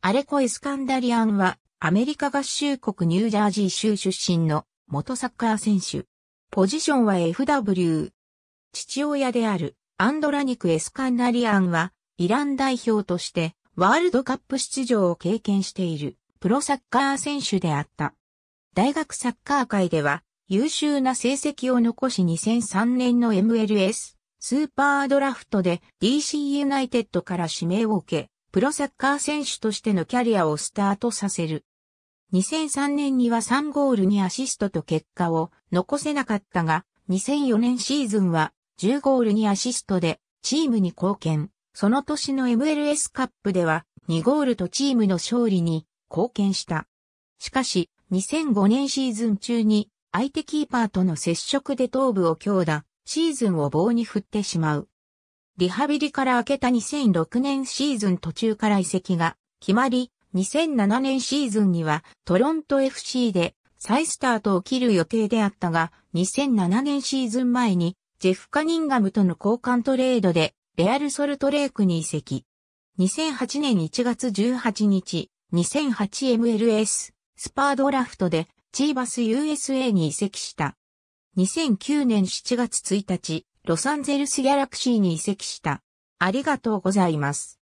アレコ・エスカンダリアンは、アメリカ合衆国ニュージャージー州出身の元サッカー選手。ポジションは FW。父親であるアンドラニク・エスカンダリアンは、イラン代表としてワールドカップ出場を経験しているプロサッカー選手であった。大学サッカー界では優秀な成績を残し2003年の MLS スーパードラフトで DC ユナイテッドから指名を受け、プロサッカー選手としてのキャリアをスタートさせる。2003年には3ゴールにアシストと結果を残せなかったが、2004年シーズンは10ゴールにアシストでチームに貢献。その年の MLS カップでは2ゴールとチームの勝利に貢献した。しかし、2005年シーズン中に相手キーパーとの接触で頭部を強打、シーズンを棒に振ってしまう。リハビリから明けた2006年シーズン途中から移籍が決まり、2007年シーズンにはトロント FC で再スタートを切る予定であったが、2007年シーズン前にジェフ・カニンガムとの交換トレードでレアル・ソルトレークに移籍。2008年1月18日、2008MLS スパードラフトでチーバス USA に移籍した。2009年7月1日、ロサンゼルスギャラクシーに移籍した。ありがとうございます。